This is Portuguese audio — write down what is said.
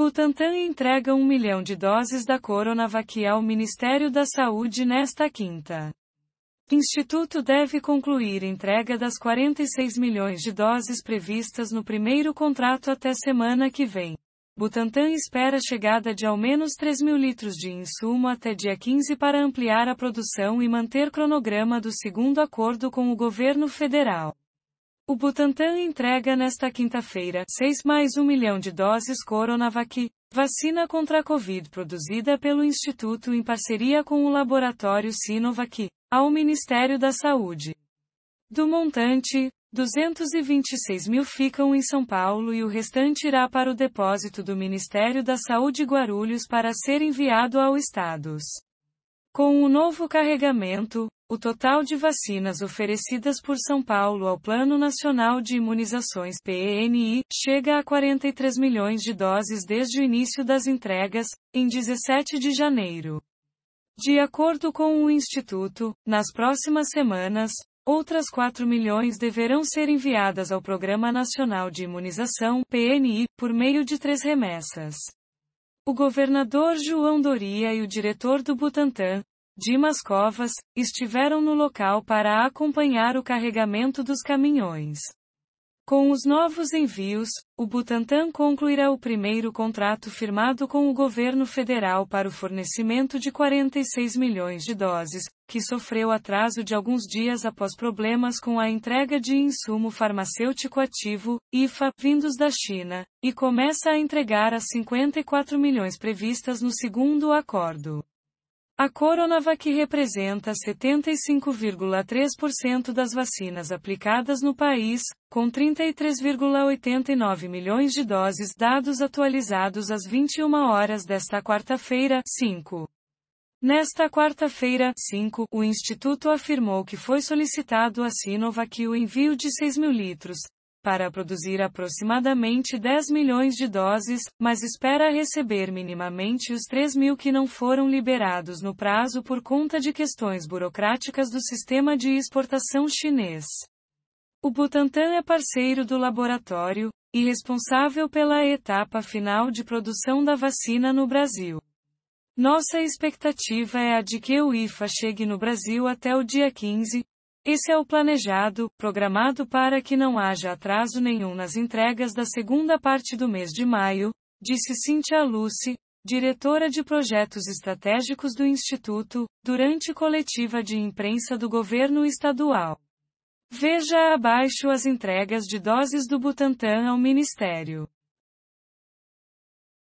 Butantan entrega um milhão de doses da Coronavac ao Ministério da Saúde nesta quinta. Instituto deve concluir entrega das 46 milhões de doses previstas no primeiro contrato até semana que vem. Butantan espera chegada de ao menos 3 mil litros de insumo até dia 15 para ampliar a produção e manter cronograma do segundo acordo com o governo federal. O Butantan entrega nesta quinta-feira 6 mais 1 milhão de doses Coronavac, vacina contra a Covid produzida pelo Instituto em parceria com o laboratório Sinovac, ao Ministério da Saúde. Do montante, 226 mil ficam em São Paulo e o restante irá para o depósito do Ministério da Saúde Guarulhos para ser enviado ao Estados. Com o um novo carregamento, o total de vacinas oferecidas por São Paulo ao Plano Nacional de Imunizações PNI chega a 43 milhões de doses desde o início das entregas, em 17 de janeiro. De acordo com o Instituto, nas próximas semanas, outras 4 milhões deverão ser enviadas ao Programa Nacional de Imunização PNI por meio de três remessas. O governador João Doria e o diretor do Butantan, Dimas Covas, estiveram no local para acompanhar o carregamento dos caminhões. Com os novos envios, o Butantan concluirá o primeiro contrato firmado com o governo federal para o fornecimento de 46 milhões de doses, que sofreu atraso de alguns dias após problemas com a entrega de insumo farmacêutico ativo, IFA, vindos da China, e começa a entregar as 54 milhões previstas no segundo acordo. A Coronavac representa 75,3% das vacinas aplicadas no país, com 33,89 milhões de doses dados atualizados às 21 horas desta quarta-feira, 5. Nesta quarta-feira, 5, o Instituto afirmou que foi solicitado à Sinovac o envio de 6 mil litros, para produzir aproximadamente 10 milhões de doses, mas espera receber minimamente os 3 mil que não foram liberados no prazo por conta de questões burocráticas do sistema de exportação chinês. O Butantan é parceiro do laboratório, e responsável pela etapa final de produção da vacina no Brasil. Nossa expectativa é a de que o IFA chegue no Brasil até o dia 15, esse é o planejado, programado para que não haja atraso nenhum nas entregas da segunda parte do mês de maio, disse Cynthia Luce, diretora de projetos estratégicos do Instituto, durante coletiva de imprensa do governo estadual. Veja abaixo as entregas de doses do Butantan ao Ministério.